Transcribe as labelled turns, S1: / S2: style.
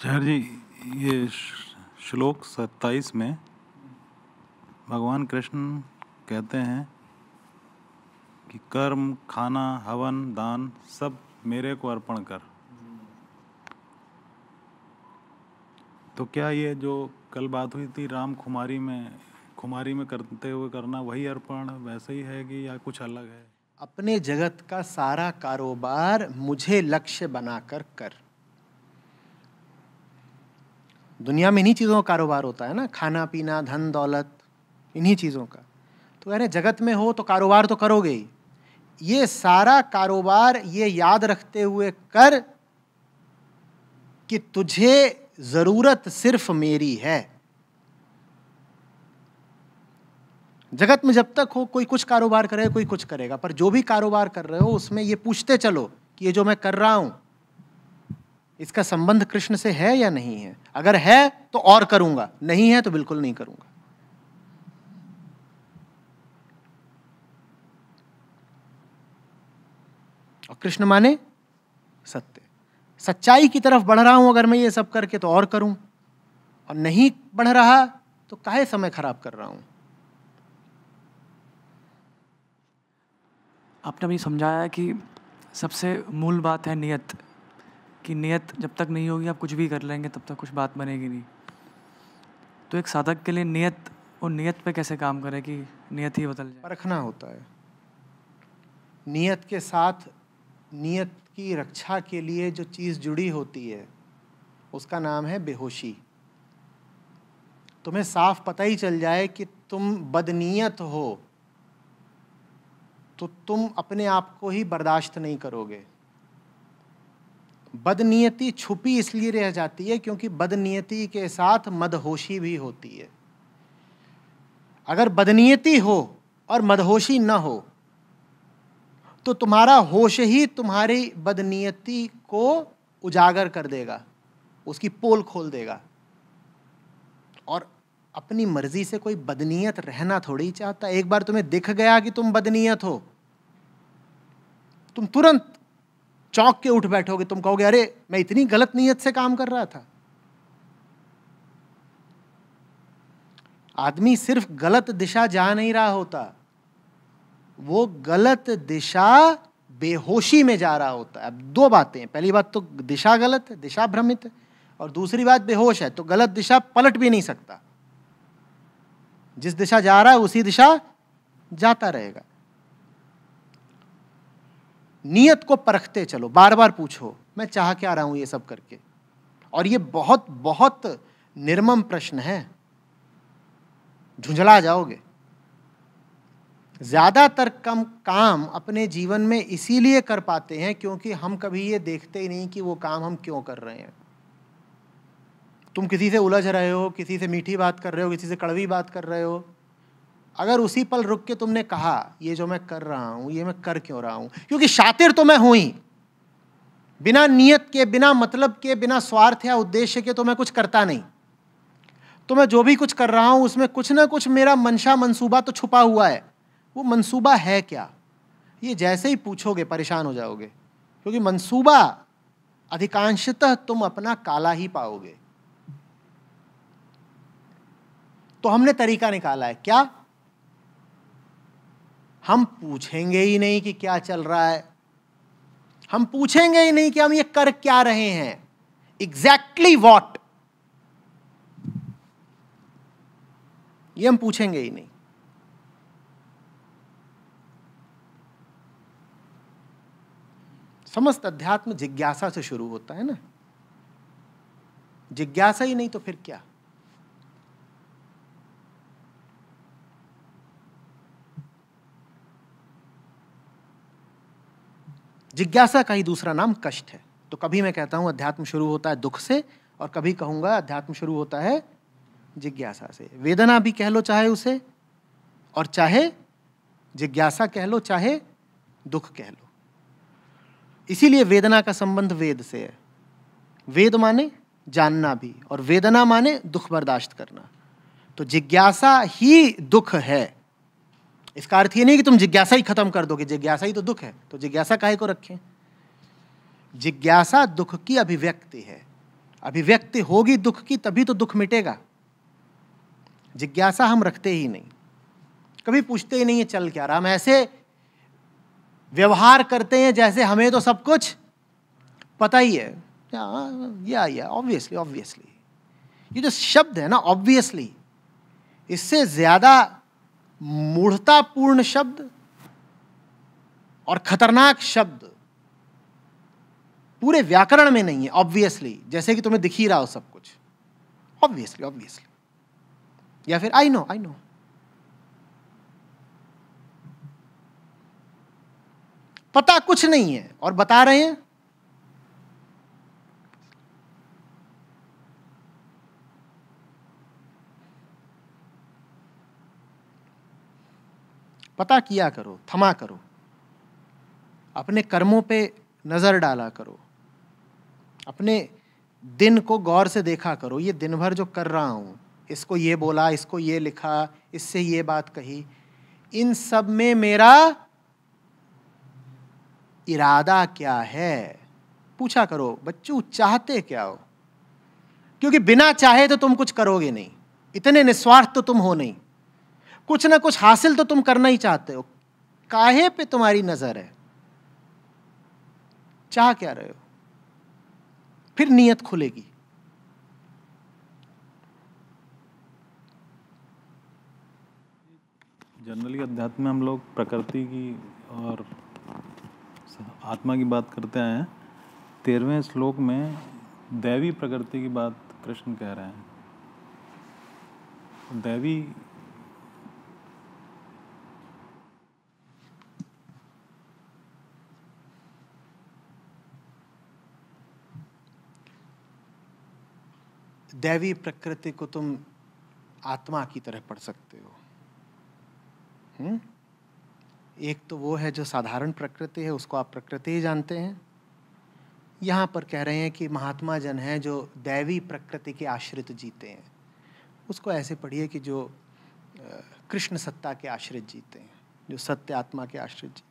S1: आचार्य जी ये श्लोक सत्ताईस में भगवान कृष्ण कहते हैं कि कर्म खाना हवन दान सब मेरे को अर्पण कर तो क्या ये जो कल बात हुई थी राम कुमारी में कुमारी में करते हुए करना वही अर्पण वैसे ही है कि या कुछ अलग है अपने जगत का सारा कारोबार मुझे लक्ष्य बनाकर कर, कर। दुनिया में इन्हीं चीज़ों का कारोबार होता है ना खाना पीना धन दौलत इन्हीं चीज़ों का तो रहे जगत में हो तो कारोबार तो करोगे ही ये सारा कारोबार ये याद रखते हुए कर कि तुझे ज़रूरत सिर्फ मेरी है जगत में जब तक हो कोई कुछ कारोबार करे कोई कुछ करेगा पर जो भी कारोबार कर रहे हो उसमें ये पूछते चलो कि ये जो मैं कर रहा हूं इसका संबंध कृष्ण से है या नहीं है अगर है तो और करूंगा नहीं है तो बिल्कुल नहीं करूंगा और कृष्ण माने सत्य सच्चाई की तरफ बढ़ रहा हूं अगर मैं ये सब करके तो और करूं और नहीं बढ़ रहा तो काहे समय खराब कर रहा हूं आपने अभी समझाया कि सबसे मूल बात है नियत कि नियत जब तक नहीं होगी आप कुछ भी कर लेंगे तब तक कुछ बात बनेगी नहीं तो एक साधक के लिए नियत और नियत पे कैसे काम करे कि नियत ही बदल जाए रखना होता है नियत के साथ नियत की रक्षा के लिए जो चीज़ जुड़ी होती है उसका नाम है बेहोशी तुम्हें साफ पता ही चल जाए कि तुम बदनीयत हो तो तुम अपने आप को ही बर्दाश्त नहीं करोगे बदनीयती छुपी इसलिए रह जाती है क्योंकि बदनीयति के साथ मदहोशी भी होती है अगर बदनीयती हो और मदहोशी न हो तो तुम्हारा होश ही तुम्हारी बदनीयति को उजागर कर देगा उसकी पोल खोल देगा और अपनी मर्जी से कोई बदनीयत रहना थोड़ी चाहता एक बार तुम्हें दिख गया कि तुम बदनीयत हो तुम तुरंत चौंक के उठ बैठोगे तुम कहोगे अरे मैं इतनी गलत नीयत से काम कर रहा था आदमी सिर्फ गलत दिशा जा नहीं रहा होता वो गलत दिशा बेहोशी में जा रहा होता है अब दो बातें पहली बात तो दिशा गलत है दिशा भ्रमित है और दूसरी बात बेहोश है तो गलत दिशा पलट भी नहीं सकता जिस दिशा जा रहा है उसी दिशा जाता रहेगा नियत को परखते चलो बार बार पूछो मैं चाह क्या रहा हूं ये सब करके और ये बहुत बहुत निर्मम प्रश्न है झुंझला जाओगे ज़्यादातर कम काम अपने जीवन में इसीलिए कर पाते हैं क्योंकि हम कभी ये देखते ही नहीं कि वो काम हम क्यों कर रहे हैं तुम किसी से उलझ रहे हो किसी से मीठी बात कर रहे हो किसी से कड़वी बात कर रहे हो अगर उसी पल रुक के तुमने कहा ये जो मैं कर रहा हूं ये मैं कर क्यों रहा हूं क्योंकि शातिर तो मैं हूं ही बिना नियत के बिना मतलब के बिना स्वार्थ या उद्देश्य के तो मैं कुछ करता नहीं तो मैं जो भी कुछ कर रहा हूं उसमें कुछ ना कुछ मेरा मंशा मंसूबा तो छुपा हुआ है वो मंसूबा है क्या ये जैसे ही पूछोगे परेशान हो जाओगे क्योंकि मंसूबा अधिकांशतः तुम अपना काला ही पाओगे तो हमने तरीका निकाला है क्या हम पूछेंगे ही नहीं कि क्या चल रहा है हम पूछेंगे ही नहीं कि हम ये कर क्या रहे हैं एग्जैक्टली वॉट ये हम पूछेंगे ही नहीं समस्त अध्यात्म जिज्ञासा से शुरू होता है ना जिज्ञासा ही नहीं तो फिर क्या जिज्ञासा का ही दूसरा नाम कष्ट है तो कभी मैं कहता हूँ अध्यात्म शुरू होता है दुख से और कभी कहूँगा अध्यात्म शुरू होता है जिज्ञासा से वेदना भी कह लो चाहे उसे और चाहे जिज्ञासा कह लो चाहे दुख कह लो इसीलिए वेदना का संबंध वेद से है वेद माने जानना भी और वेदना माने दुख बर्दाश्त करना तो जिज्ञासा ही दुख है इसका अर्थ ये नहीं कि तुम जिज्ञासा ही खत्म कर दोगे जिज्ञासा ही तो दुख है तो जिज्ञासा काहे को रखें जिज्ञासा दुख की अभिव्यक्ति है अभिव्यक्ति होगी दुख की तभी तो दुख मिटेगा जिज्ञासा हम रखते ही नहीं कभी पूछते ही नहीं है चल क्या रहा हम ऐसे व्यवहार करते हैं जैसे हमें तो सब कुछ पता ही है या या ऑब्वियसली ऑब्वियसली ये जो शब्द है ना ऑब्वियसली इससे ज़्यादा मूढ़तापूर्ण शब्द और खतरनाक शब्द पूरे व्याकरण में नहीं है ऑब्वियसली जैसे कि तुम्हें दिख ही रहा हो सब कुछ ऑब्वियसली ऑब्वियसली या फिर आई नो आई नो पता कुछ नहीं है और बता रहे हैं पता किया करो थमा करो अपने कर्मों पे नज़र डाला करो अपने दिन को गौर से देखा करो ये दिन भर जो कर रहा हूँ इसको ये बोला इसको ये लिखा इससे ये बात कही इन सब में मेरा इरादा क्या है पूछा करो बच्चू चाहते क्या हो क्योंकि बिना चाहे तो तुम कुछ करोगे नहीं इतने निस्वार्थ तो तुम हो नहीं कुछ ना कुछ हासिल तो तुम करना ही चाहते हो काहे पे तुम्हारी नजर है चाह क्या रहे हो फिर नियत खुलेगी जनरली अध्यात्म में हम लोग प्रकृति की और आत्मा की बात करते आए हैं तेरहवें श्लोक में दैवी प्रकृति की बात कृष्ण कह रहे हैं दैवी दैवी प्रकृति को तुम आत्मा की तरह पढ़ सकते हो हुँ? हम्म? एक तो वो है जो साधारण प्रकृति है उसको आप प्रकृति ही जानते हैं यहाँ पर कह रहे हैं कि महात्मा जन हैं जो दैवी प्रकृति के आश्रित जीते हैं उसको ऐसे पढ़िए कि जो कृष्ण सत्ता के आश्रित जीते हैं जो सत्य आत्मा के आश्रित जीते